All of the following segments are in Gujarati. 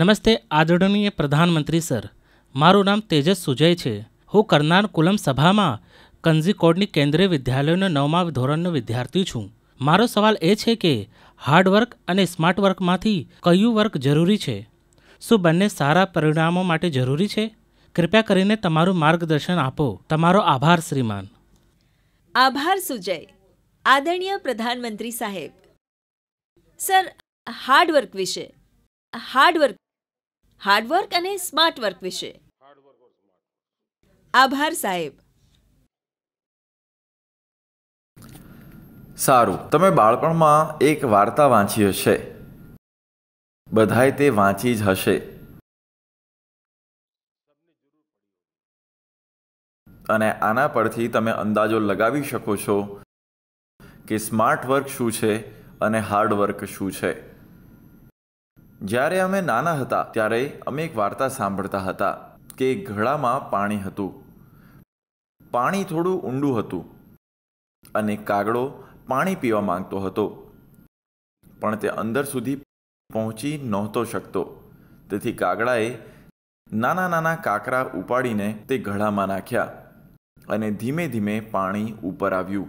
નમસ્તે આદરણીય પ્રધાનમંત્રી સર મારું નામ તેજસ સુજય છે હું કર્નારકુલમ સભામાં કંઝીકોડની કેન્દ્રીય વિદ્યાલયનો નવમા ધોરણનો વિદ્યાર્થી છું મારો સવાલ એ છે કે હાર્ડવર્ક અને સ્માર્ટ વર્કમાંથી કયું વર્ક જરૂરી છે શું બંને સારા પરિણામો માટે જરૂરી છે કૃપયા કરીને તમારું માર્ગદર્શન આપો તમારો આભાર શ્રીમાન આભાર સુજય આદરણીય પ્રધાનમંત્રી સાહેબ સર હાર્ડવર્ક વિશે હાર્ડવર્ક હાર્ડવર્ક અને સ્માર્ટ વર્ક વિશે આભાર સાહેબ સારું તમે બાળપણમાં એક વાર્તા વાંચી હશે બધાય તે વાંચી જ હશે અને આના પરથી તમે અંદાજો લગાવી શકો છો કે સ્માર્ટ વર્ક શું છે અને હાર્ડ વર્ક શું છે જ્યારે અમે નાના હતા ત્યારે અમે એક વાર્તા સાંભળતા હતા કે એક ઘડામાં પાણી હતું પાણી થોડું ઊંડું હતું અને કાગડો પાણી પીવા માંગતો હતો પણ તે અંદર સુધી પહોંચી નહોતો શકતો તેથી કાગડાએ નાના નાના કાકરા ઉપાડીને તે ઘડામાં નાખ્યા અને ધીમે ધીમે પાણી ઉપર આવ્યું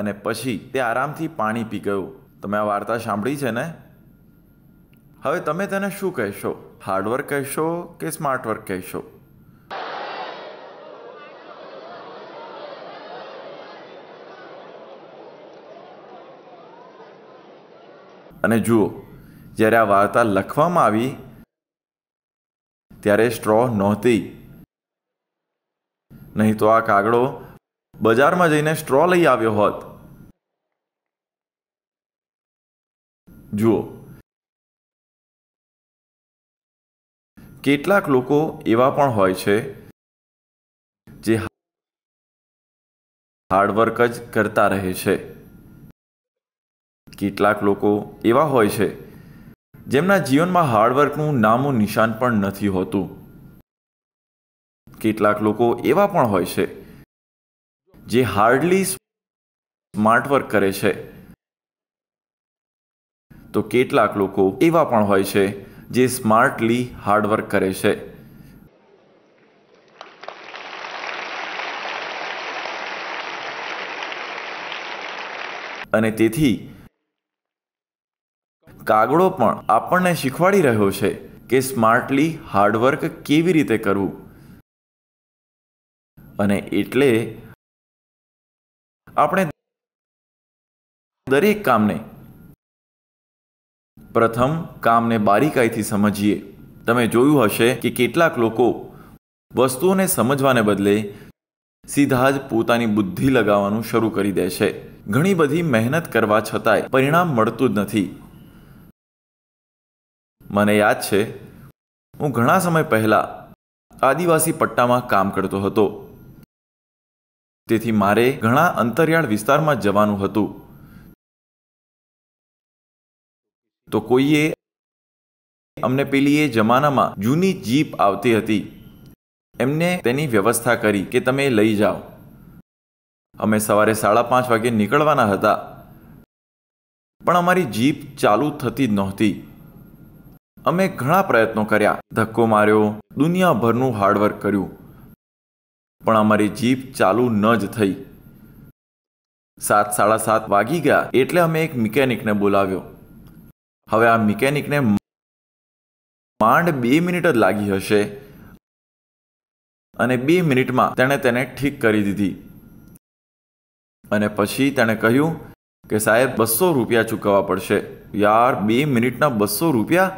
અને પછી તે આરામથી પાણી પી ગયો તમે આ વાર્તા સાંભળી છે ને હવે તમે તેને શું કહેશો હાર્ડવર્ક કહેશો કે સ્માર્ટ વર્ક કહેશો અને જુઓ જ્યારે આ વાર્તા લખવામાં આવી ત્યારે સ્ટ્રો નહોતી નહીં તો આ કાગડો બજારમાં જઈને સ્ટ્રો લઈ આવ્યો હોત જુઓ કેટલાક લોકો એવા પણ હોય છે જે હાર્ડવર્ક જ કરતા રહે છે કેટલાક લોકો એવા હોય છે જેમના જીવનમાં હાર્ડવર્કનું નામું નિશાન પણ નથી હોતું કેટલાક લોકો એવા પણ હોય છે જે હાર્ડલી સ્માર્ટ વર્ક કરે છે તો કેટલાક લોકો એવા પણ હોય છે જે સ્માર્ટલી હાર્ડવર્ક કરે છે અને તેથી કાગડો પણ આપણને શીખવાડી રહ્યો છે કે સ્માર્ટલી હાર્ડવર્ક કેવી રીતે કરવું અને એટલે આપણે દરેક કામને પ્રથમ કામને બારીકાઈથી સમજીએ તમે જોયું હશે કે કેટલાક લોકો વસ્તુઓને સમજવાને બદલે સીધા જ પોતાની બુદ્ધિ લગાવવાનું શરૂ કરી દે છે ઘણી બધી મહેનત કરવા છતાંય પરિણામ મળતું જ નથી મને યાદ છે હું ઘણા સમય પહેલાં આદિવાસી પટ્ટામાં કામ કરતો હતો તેથી મારે ઘણા અંતરિયાળ વિસ્તારમાં જવાનું હતું તો કોઈએ અમને પેલી એ જમાનામાં જૂની જીપ આવતી હતી એમને તેની વ્યવસ્થા કરી કે તમે લઈ જાઓ અમે સવારે સાડા પાંચ વાગે નીકળવાના હતા પણ અમારી જીપ ચાલુ થતી જ નહોતી અમે ઘણા પ્રયત્નો કર્યા ધક્કો માર્યો દુનિયાભરનું હાર્ડવર્ક કર્યું પણ અમારી જીપ ચાલુ ન જ થઈ સાત સાડા સાત વાગી ગયા એટલે અમે એક મિકેનિકને બોલાવ્યો હવે આ મિકેનિકને માંડ બે મિનિટ જ લાગી હશે અને બે મિનિટમાં તેણે તેને ઠીક કરી દીધી અને પછી તેણે કહ્યું કે સાહેબ બસો રૂપિયા ચૂકવવા પડશે યાર બે મિનિટના બસો રૂપિયા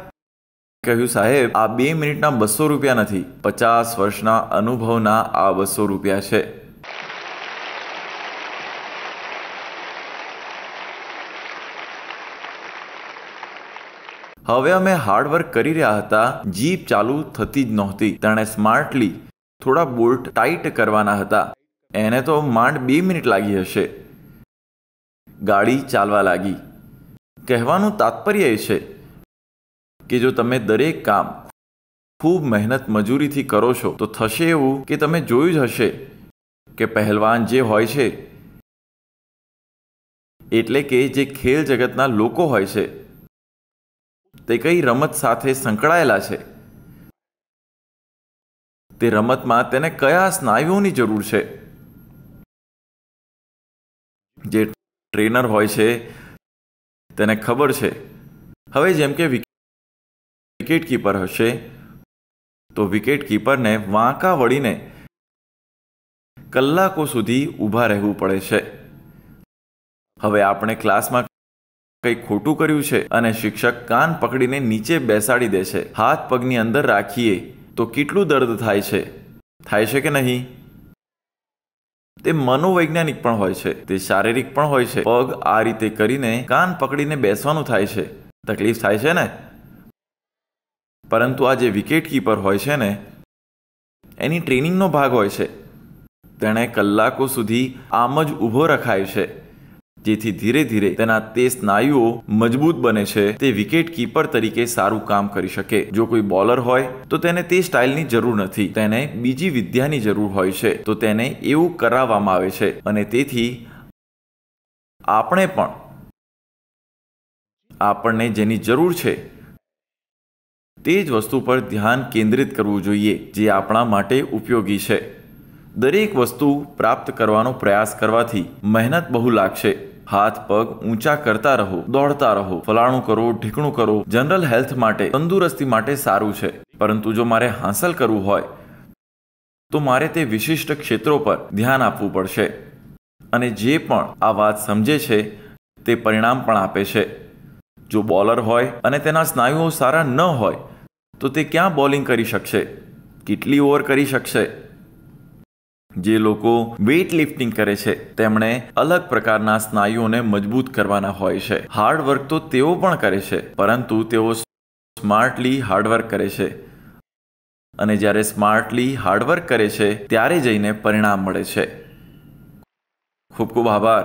કહ્યું સાહેબ આ બે મિનિટના બસો રૂપિયા નથી પચાસ વર્ષના અનુભવના આ બસો રૂપિયા છે હવે અમે હાર્ડવર્ક કરી રહ્યા હતા જીપ ચાલુ થતી જ નહોતી તેણે સ્માર્ટલી થોડા બોલ્ટ ટાઈટ કરવાના હતા એને તો માંડ બે મિનિટ લાગી હશે ગાડી ચાલવા લાગી કહેવાનું તાત્પર્ય એ છે કે જો તમે દરેક કામ ખૂબ મહેનત મજૂરીથી કરો છો તો થશે એવું કે તમે જોયું જ હશે કે પહેલવાન જે હોય છે એટલે કે જે ખેલ જગતના લોકો હોય છે તે કઈ રમત સાથે સંકળાયેલા છે તે રમતમાં તેને કયા સ્નાયુઓની જરૂર છે જે ટ્રેનર હોય છે તેને ખબર છે હવે જેમ કે વિકેટ કીપર હશે તો વિકેટ કીપરને વાંકા વળીને કલાકો સુધી ઊભા રહેવું પડે છે હવે આપણે ક્લાસમાં કંઈ ખોટું કર્યું છે અને શિક્ષક કાન પકડીને નીચે બેસાડી દે છે હાથ પગની અંદર રાખીએ તો કેટલું દર્દ થાય છે થાય છે કે નહીં તે મનોવૈજ્ઞાનિક પણ હોય છે તે શારીરિક પણ હોય છે પગ આ રીતે કરીને કાન પકડીને બેસવાનું થાય છે તકલીફ થાય છે ને પરંતુ આ જે વિકેટ કીપર હોય છે ને એની ટ્રેનિંગનો ભાગ હોય છે તેણે કલાકો સુધી આમ જ ઊભો રખાય છે જેથી ધીરે ધીરે તેના તે સ્નાયુઓ મજબૂત બને છે તે વિકેટ કીપર તરીકે સારું કામ કરી શકે જો કોઈ બોલર હોય તો તેને તે સ્ટાઇલની જરૂર નથી તેને બીજી વિદ્યાની જરૂર હોય છે તો તેને એવું કરાવવામાં આવે છે અને તેથી આપણે પણ આપણને જેની જરૂર છે તે જ વસ્તુ પર ધ્યાન કેન્દ્રિત કરવું જોઈએ જે આપણા માટે ઉપયોગી છે દરેક વસ્તુ પ્રાપ્ત કરવાનો પ્રયાસ કરવાથી મહેનત બહુ લાગશે હાથ પગ ઊંચા કરતા રહો દોડતા રહો ફલાણું કરો ઢીકણું કરો જનરલ હેલ્થ માટે તંદુરસ્તી માટે સારું છે પરંતુ જો મારે હાંસલ કરવું હોય તો મારે તે વિશિષ્ટ ક્ષેત્રો પર ધ્યાન આપવું પડશે અને જે પણ આ વાત સમજે છે તે પરિણામ પણ આપે છે જો બોલર હોય અને તેના સ્નાયુઓ સારા ન હોય તો તે ક્યાં બોલિંગ કરી શકશે કેટલી ઓવર કરી શકશે જે લોકો વેઇટ લિફ્ટિંગ કરે છે તેમણે અલગ પ્રકારના સ્નાયુઓને મજબૂત કરવાના હોય છે હાર્ડ વર્ક તો તેઓ પણ કરે છે પરંતુ તેઓ સ્માર્ટલી હાર્ડવર્ક કરે છે અને જ્યારે સ્માર્ટલી હાર્ડવર્ક કરે છે ત્યારે જઈને પરિણામ મળે છે ખૂબ ખૂબ આભાર